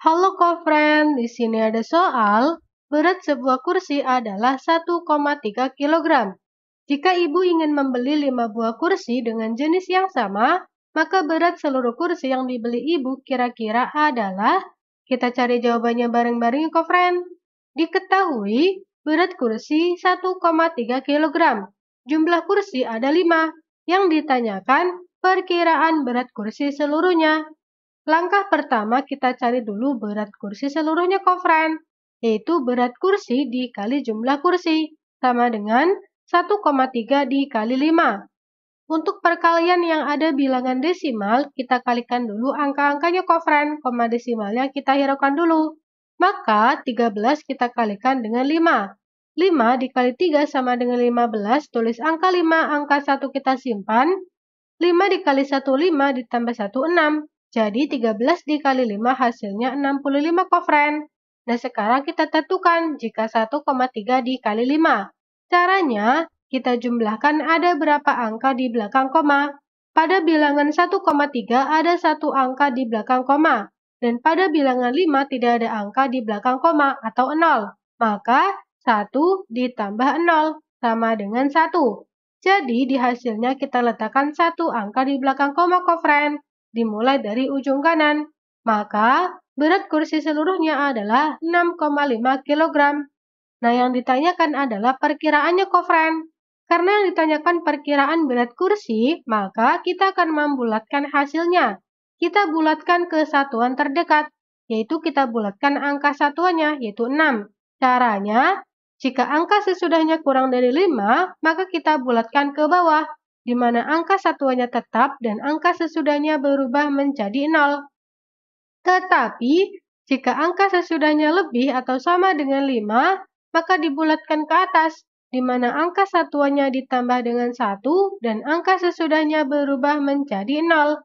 Halo kofren, di sini ada soal. Berat sebuah kursi adalah 1,3 kg. Jika ibu ingin membeli 5 buah kursi dengan jenis yang sama, maka berat seluruh kursi yang dibeli ibu kira-kira adalah kita cari jawabannya bareng-bareng kofren. Diketahui berat kursi 1,3 kg. Jumlah kursi ada 5. Yang ditanyakan perkiraan berat kursi seluruhnya. Langkah pertama kita cari dulu berat kursi seluruhnya kofren. yaitu berat kursi dikali jumlah kursi, sama dengan 1,3 dikali 5. Untuk perkalian yang ada bilangan desimal, kita kalikan dulu angka-angkanya kofren. koma desimalnya kita hiraukan dulu. Maka 13 kita kalikan dengan 5. 5 dikali 3 sama dengan 15, tulis angka 5, angka 1 kita simpan. 5 dikali 1, 5, ditambah 1, 6. Jadi 13 dikali 5 hasilnya 65 kofren. Nah sekarang kita tentukan jika 1,3 dikali 5. Caranya, kita jumlahkan ada berapa angka di belakang koma. Pada bilangan 1,3 ada satu angka di belakang koma. Dan pada bilangan 5 tidak ada angka di belakang koma atau 0. Maka 1 ditambah 0 sama dengan 1. Jadi di hasilnya kita letakkan satu angka di belakang koma kovren dimulai dari ujung kanan. Maka, berat kursi seluruhnya adalah 6,5 kg. Nah, yang ditanyakan adalah perkiraannya kofren. Karena yang ditanyakan perkiraan berat kursi, maka kita akan membulatkan hasilnya. Kita bulatkan ke satuan terdekat, yaitu kita bulatkan angka satuannya, yaitu 6. Caranya, jika angka sesudahnya kurang dari 5, maka kita bulatkan ke bawah, di mana angka satuannya tetap dan angka sesudahnya berubah menjadi 0. Tetapi, jika angka sesudahnya lebih atau sama dengan 5, maka dibulatkan ke atas, di mana angka satuannya ditambah dengan 1 dan angka sesudahnya berubah menjadi 0.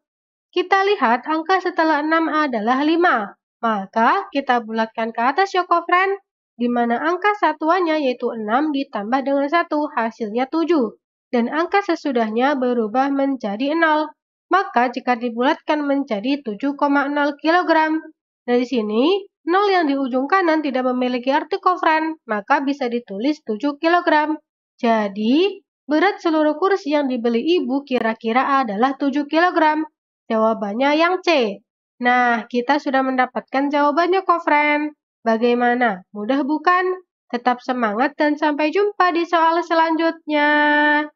Kita lihat angka setelah 6 adalah 5. Maka kita bulatkan ke atas Yoko ya, friend, di mana angka satuannya yaitu 6 ditambah dengan 1, hasilnya 7 dan angka sesudahnya berubah menjadi 0. Maka jika dibulatkan menjadi 7,0 kg. Dari sini, 0 yang di ujung kanan tidak memiliki arti kofren, maka bisa ditulis 7 kg. Jadi, berat seluruh kursi yang dibeli ibu kira-kira adalah 7 kg. Jawabannya yang C. Nah, kita sudah mendapatkan jawabannya kofren. Bagaimana? Mudah bukan? Tetap semangat dan sampai jumpa di soal selanjutnya.